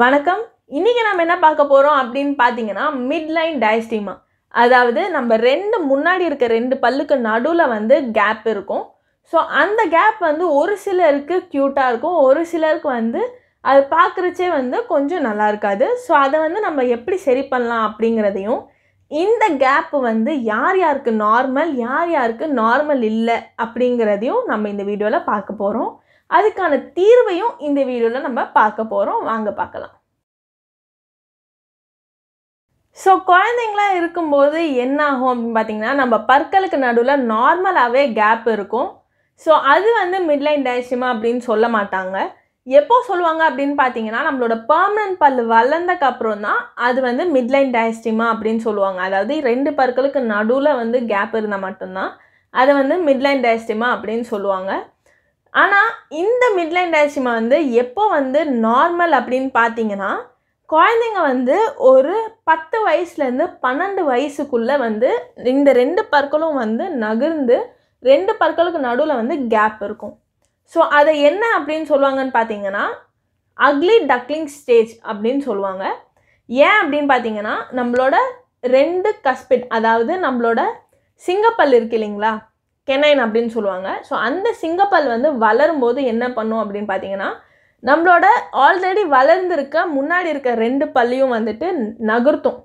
வணக்கம் இன்றைக்கி நம்ம என்ன பார்க்க போகிறோம் அப்படின்னு பார்த்தீங்கன்னா மிட்லைன் டயஸ்டிமா அதாவது நம்ம ரெண்டு முன்னாடி இருக்க ரெண்டு பல்லுக்கு நடுவில் வந்து கேப் இருக்கும் ஸோ அந்த கேப் வந்து ஒரு சிலருக்கு க்யூட்டாக இருக்கும் ஒரு சிலருக்கு வந்து அது பார்க்குறச்சே வந்து கொஞ்சம் நல்லா இருக்காது ஸோ அதை வந்து நம்ம எப்படி சரி பண்ணலாம் அப்படிங்கிறதையும் இந்த கேப் வந்து யார் யாருக்கு நார்மல் யார் யாருக்கு நார்மல் இல்லை அப்படிங்கிறதையும் நம்ம இந்த வீடியோவில் பார்க்க போகிறோம் அதுக்கான தீர்வையும் இந்த வீடியோவில் நம்ம பார்க்க போகிறோம் வாங்க பார்க்கலாம் ஸோ குழந்தைங்களாம் இருக்கும்போது என்ன ஆகும் அப்படின்னு பார்த்தீங்கன்னா நம்ம பற்களுக்கு நடுவில் நார்மலாகவே கேப் இருக்கும் ஸோ அது வந்து மிட்லைன் டயசிமா அப்படின்னு சொல்ல மாட்டாங்க எப்போ சொல்லுவாங்க அப்படின்னு பார்த்தீங்கன்னா நம்மளோட பர்மனன்ட் பல் வளர்ந்தக்கு அப்புறம் தான் அது வந்து மிட்லைன் டயஸ்டிமா அப்படின்னு சொல்லுவாங்க அதாவது ரெண்டு பற்களுக்கு நடுவில் வந்து கேப் இருந்தால் மட்டும்தான் அதை வந்து மிட்லைன் டயஸ்டிமா அப்படின்னு சொல்லுவாங்க ஆனால் இந்த மிட்லைன் டயசிமா வந்து எப்போ வந்து நார்மல் அப்படின்னு பார்த்தீங்கன்னா குழந்தைங்க வந்து ஒரு பத்து வயசுலேருந்து பன்னெண்டு வயசுக்குள்ளே வந்து இந்த ரெண்டு பற்களும் வந்து நகர்ந்து ரெண்டு பற்களுக்கு நடுவில் வந்து கேப் இருக்கும் ஸோ அதை என்ன அப்படின்னு சொல்லுவாங்கன்னு பார்த்தீங்கன்னா அக்லி டக்லிங் ஸ்டேஜ் அப்படின்னு சொல்லுவாங்க ஏன் அப்படின்னு பார்த்தீங்கன்னா நம்மளோட ரெண்டு கஸ்பிட் அதாவது நம்மளோட சிங்கப்பல் இருக்கு இல்லைங்களா கெனைன் அப்படின்னு சொல்லுவாங்க ஸோ அந்த சிங்கப்பல் வந்து வளரும்போது என்ன பண்ணும் அப்படின்னு பார்த்தீங்கன்னா நம்மளோட ஆல்ரெடி வளர்ந்துருக்க முன்னாடி இருக்க ரெண்டு பல்லியும் வந்துட்டு நகர்த்தும்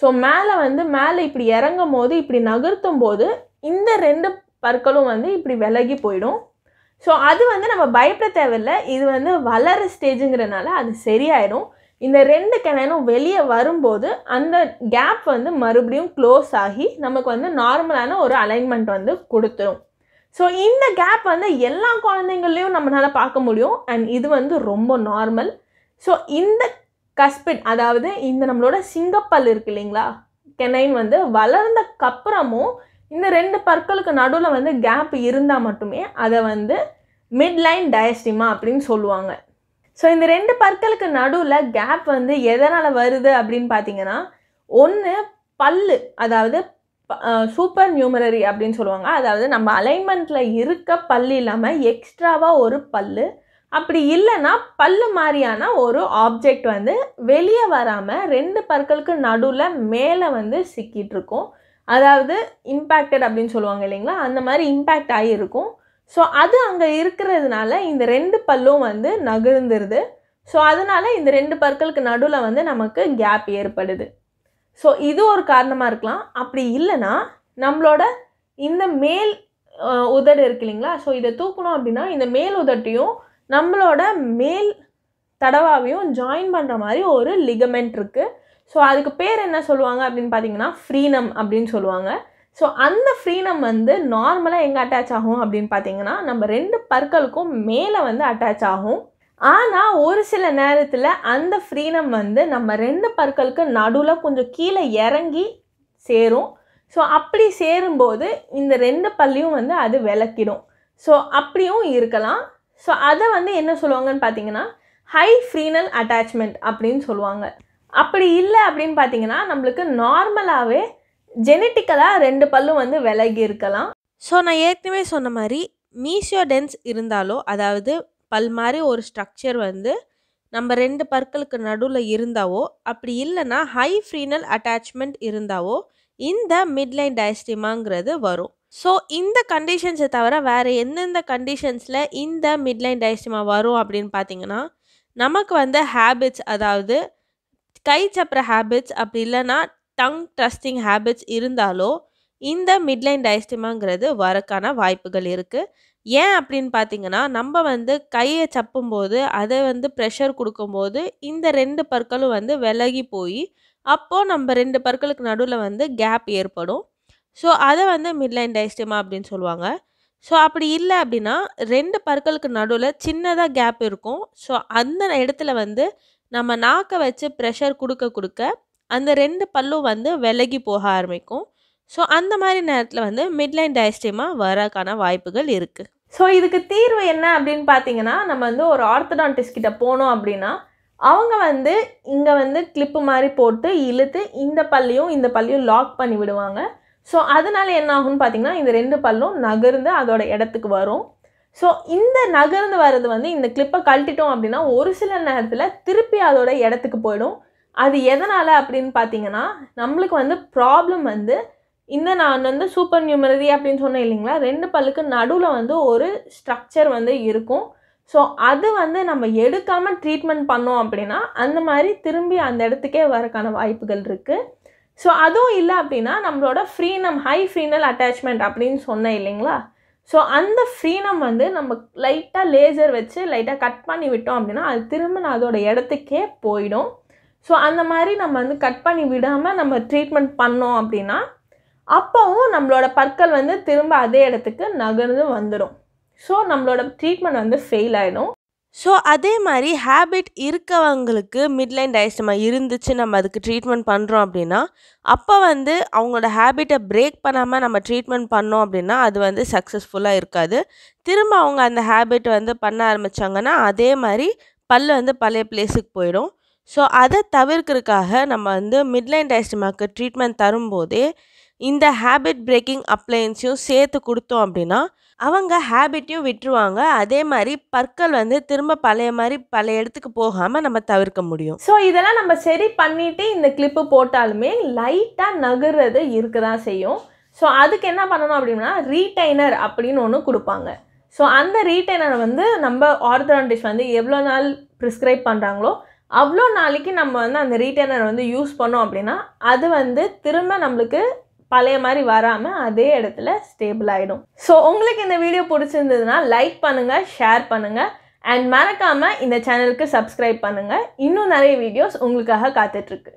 ஸோ மேலே வந்து மேலே இப்படி இறங்கும் போது இப்படி நகர்த்தும் போது இந்த ரெண்டு பற்களும் வந்து இப்படி விலகி போயிடும் ஸோ அது வந்து நம்ம பயப்பட தேவையில்லை இது வந்து வளர ஸ்டேஜுங்கிறனால அது சரியாயிடும் இந்த ரெண்டு கிணறும் வெளியே வரும்போது அந்த கேப் வந்து மறுபடியும் க்ளோஸ் ஆகி நமக்கு வந்து நார்மலான ஒரு அலைன்மெண்ட் வந்து கொடுத்துரும் ஸோ இந்த கேப் வந்து எல்லா குழந்தைங்களையும் நம்மளால் பார்க்க முடியும் அண்ட் இது வந்து ரொம்ப நார்மல் ஸோ இந்த கஸ்பிட் அதாவது இந்த நம்மளோட சிங்கப்பல் இருக்கு இல்லைங்களா கெனைன் வந்து வளர்ந்தக்கப்புறமும் இந்த ரெண்டு பற்களுக்கு நடுவில் வந்து கேப் இருந்தால் மட்டுமே அதை வந்து மிட்லைன் டயஸ்டிமா அப்படின்னு சொல்லுவாங்க ஸோ இந்த ரெண்டு பற்களுக்கு நடுவில் கேப் வந்து எதனால் வருது அப்படின்னு பார்த்தீங்கன்னா ஒன்று பல்லு அதாவது சூப்பர் நியூமரரி அப்படின்னு சொல்லுவாங்க அதாவது நம்ம அலைன்மெண்ட்டில் இருக்க பல்லு இல்லாமல் எக்ஸ்ட்ராவாக ஒரு பல்லு அப்படி இல்லைன்னா பல்லு மாதிரியான ஒரு ஆப்ஜெக்ட் வந்து வெளியே வராமல் ரெண்டு பற்களுக்கு நடுவில் மேலே வந்து சிக்கிட்டு இருக்கும் அதாவது இம்பேக்டட் அப்படின்னு சொல்லுவாங்க இல்லைங்களா அந்த மாதிரி இம்பேக்ட் ஆகியிருக்கும் ஸோ அது அங்கே இருக்கிறதுனால இந்த ரெண்டு பல்லும் வந்து நகர்ந்துருது ஸோ அதனால் இந்த ரெண்டு பற்களுக்கு நடுவில் வந்து நமக்கு கேப் ஏற்படுது ஸோ இது ஒரு காரணமாக இருக்கலாம் அப்படி இல்லைன்னா நம்மளோட இந்த மேல் உதடு இருக்கு இல்லைங்களா ஸோ இதை தூக்கணும் அப்படின்னா இந்த மேல் உதட்டையும் நம்மளோட மேல் தடவாவையும் ஜாயின் பண்ணுற மாதிரி ஒரு லிகமெண்ட் இருக்குது ஸோ அதுக்கு பேர் என்ன சொல்லுவாங்க அப்படின்னு பார்த்தீங்கன்னா ஃப்ரீனம் அப்படின்னு சொல்லுவாங்க ஸோ அந்த ஃப்ரீனம் வந்து நார்மலாக எங்கே அட்டாச் ஆகும் அப்படின்னு பார்த்தீங்கன்னா நம்ம ரெண்டு பற்களுக்கும் மேலே வந்து அட்டாச் ஆகும் ஆனால் ஒரு சில நேரத்தில் அந்த ஃப்ரீனம் வந்து நம்ம ரெண்டு பற்களுக்கு நடுவில் கொஞ்சம் கீழே இறங்கி சேரும் ஸோ அப்படி சேரும்போது இந்த ரெண்டு பல்லியும் வந்து அது விளக்கிடும் ஸோ அப்படியும் இருக்கலாம் ஸோ அதை வந்து என்ன சொல்லுவாங்கன்னு பார்த்தீங்கன்னா ஹை ஃப்ரீனல் அட்டாச்மெண்ட் அப்படின்னு சொல்லுவாங்க அப்படி இல்லை அப்படின்னு பார்த்தீங்கன்னா நம்மளுக்கு நார்மலாகவே ஜெனட்டிக்கலாக ரெண்டு பல்லும் வந்து விலகி இருக்கலாம் ஸோ நான் ஏற்கனவே சொன்ன மாதிரி மீசியோடென்ஸ் இருந்தாலோ அதாவது பல் மாதிரி ஒரு ஸ்ட்ரக்சர் வந்து நம்ம ரெண்டு பற்களுக்கு நடுவில் இருந்தாவோ அப்படி இல்லைன்னா ஹை ஃப்ரீனல் அட்டாச்மெண்ட் இருந்தாவோ இந்த மிட்லைன் டயஸ்டிமாங்கிறது வரும் ஸோ இந்த கண்டிஷன்ஸை தவிர வேறு எந்தெந்த கண்டிஷன்ஸில் இந்த மிட்லைன் டயஸ்டிமா வரும் அப்படின்னு பார்த்தீங்கன்னா நமக்கு வந்து ஹேபிட்ஸ் அதாவது கை சப்புற ஹேபிட்ஸ் அப்படி இல்லைன்னா டங் ட்ரஸ்டிங் ஹேபிட்ஸ் இருந்தாலோ இந்த மிட்லைன் டயஸ்டிமாங்கிறது வரக்கான வாய்ப்புகள் இருக்குது ஏன் அப்படின்னு பார்த்தீங்கன்னா நம்ம வந்து கையை சப்பும்போது அதை வந்து ப்ரெஷர் கொடுக்கும்போது இந்த ரெண்டு பற்களும் வந்து விலகி போய் அப்போது நம்ம ரெண்டு பற்களுக்கு நடுவில் வந்து கேப் ஏற்படும் ஸோ அதை வந்து மிட்லைன் டயஸ்டிமா அப்படின்னு சொல்லுவாங்க ஸோ அப்படி இல்லை அப்படின்னா ரெண்டு பற்களுக்கு நடுவில் சின்னதாக கேப் இருக்கும் ஸோ அந்த இடத்துல வந்து நம்ம நாக்கை வச்சு ப்ரெஷர் கொடுக்க கொடுக்க அந்த ரெண்டு பல்லும் வந்து விலகி போக ஆரம்பிக்கும் ஸோ அந்த மாதிரி நேரத்தில் வந்து மிட்லைன் டயஸ்டீமா வரக்கான வாய்ப்புகள் இருக்குது ஸோ இதுக்கு தீர்வு என்ன அப்படின்னு பார்த்தீங்கன்னா நம்ம வந்து ஒரு ஆர்த்தடான்டிஸ்ட் கிட்ட போனோம் அப்படின்னா அவங்க வந்து இங்கே வந்து கிளிப்பு மாதிரி போட்டு இழுத்து இந்த பல்லையும் இந்த பல்லையும் லாக் பண்ணி விடுவாங்க ஸோ அதனால என்ன ஆகும்னு பார்த்தீங்கன்னா இந்த ரெண்டு பல்லும் நகர்ந்து அதோட இடத்துக்கு வரும் ஸோ இந்த நகர்ந்து வர்றது வந்து இந்த கிளிப்பை கழட்டிட்டோம் அப்படின்னா ஒரு சில நேரத்தில் திருப்பி அதோட இடத்துக்கு போயிடும் அது எதனால் அப்படின்னு பார்த்தீங்கன்னா நம்மளுக்கு வந்து ப்ராப்ளம் வந்து இந்த நான் வந்து சூப்பர் நியூமரரி அப்படின்னு சொன்னேன் இல்லைங்களா ரெண்டு பல்லுக்கு நடுவில் வந்து ஒரு ஸ்ட்ரக்சர் வந்து இருக்கும் ஸோ அது வந்து நம்ம எடுக்காமல் ட்ரீட்மெண்ட் பண்ணோம் அப்படின்னா அந்த மாதிரி திரும்பி அந்த இடத்துக்கே வரக்கான வாய்ப்புகள் இருக்குது ஸோ அதுவும் இல்லை அப்படின்னா நம்மளோட ஃப்ரீனம் ஹை ஃப்ரீனல் அட்டாச்மெண்ட் அப்படின்னு சொன்னேன் இல்லைங்களா ஸோ அந்த ஃப்ரீனம் வந்து நம்ம லைட்டாக லேசர் வச்சு லைட்டாக கட் பண்ணி விட்டோம் அப்படின்னா அது திரும்ப அதோட இடத்துக்கே போயிடும் ஸோ அந்த மாதிரி நம்ம வந்து கட் பண்ணி விடாமல் நம்ம ட்ரீட்மெண்ட் பண்ணோம் அப்படின்னா அப்போவும் நம்மளோட பற்கள் வந்து திரும்ப அதே இடத்துக்கு நகர்ந்து வந்துடும் ஸோ நம்மளோட ட்ரீட்மெண்ட் வந்து ஃபெயில் ஆகிடும் ஸோ அதே மாதிரி ஹேபிட் இருக்கவங்களுக்கு மிட்லைன் டயஸ்டமா இருந்துச்சு நம்ம அதுக்கு ட்ரீட்மெண்ட் பண்ணுறோம் அப்படின்னா அப்போ வந்து அவங்களோட ஹேபிட்டை பிரேக் பண்ணாமல் நம்ம ட்ரீட்மெண்ட் பண்ணோம் அப்படின்னா அது வந்து சக்ஸஸ்ஃபுல்லாக இருக்காது திரும்ப அவங்க அந்த ஹேபிட் வந்து பண்ண ஆரம்பித்தாங்கன்னா அதே மாதிரி பல் வந்து பழைய பிளேஸுக்கு போயிடும் ஸோ அதை தவிர்க்கிறதுக்காக நம்ம வந்து மிட்லைன் டைஸ்டமாக்கு ட்ரீட்மெண்ட் தரும்போதே இந்த ஹேபிட் பிரேக்கிங் அப்ளையன்ஸையும் சேர்த்து கொடுத்தோம் அப்படின்னா அவங்க ஹேபிட்டையும் விட்டுருவாங்க அதே மாதிரி பற்கள் வந்து திரும்ப பழைய மாதிரி பழைய இடத்துக்கு போகாமல் நம்ம தவிர்க்க முடியும் ஸோ இதெல்லாம் நம்ம சரி பண்ணிவிட்டு இந்த கிளிப்பு போட்டாலுமே லைட்டாக நகர்றது இருக்க தான் செய்யும் ஸோ அதுக்கு என்ன பண்ணணும் அப்படின்னா ரீடைனர் அப்படின்னு ஒன்று கொடுப்பாங்க ஸோ அந்த ரீடைனர் வந்து நம்ம ஆர்த்தோடன்டிஸ்ட் வந்து எவ்வளோ நாள் ப்ரிஸ்கிரைப் பண்ணுறாங்களோ அவ்வளோ நாளைக்கு நம்ம வந்து அந்த ரீட்டைனர் வந்து யூஸ் பண்ணோம் அப்படின்னா அது வந்து திரும்ப நம்மளுக்கு பழைய மாதிரி வராமல் அதே இடத்துல ஸ்டேபிள் ஆகிடும் ஸோ உங்களுக்கு இந்த வீடியோ பிடிச்சிருந்ததுன்னா லைக் பண்ணுங்கள் ஷேர் பண்ணுங்கள் அண்ட் மறக்காமல் இந்த சேனலுக்கு சப்ஸ்கிரைப் பண்ணுங்கள் இன்னும் நிறைய வீடியோஸ் உங்களுக்காக காத்துட்ருக்கு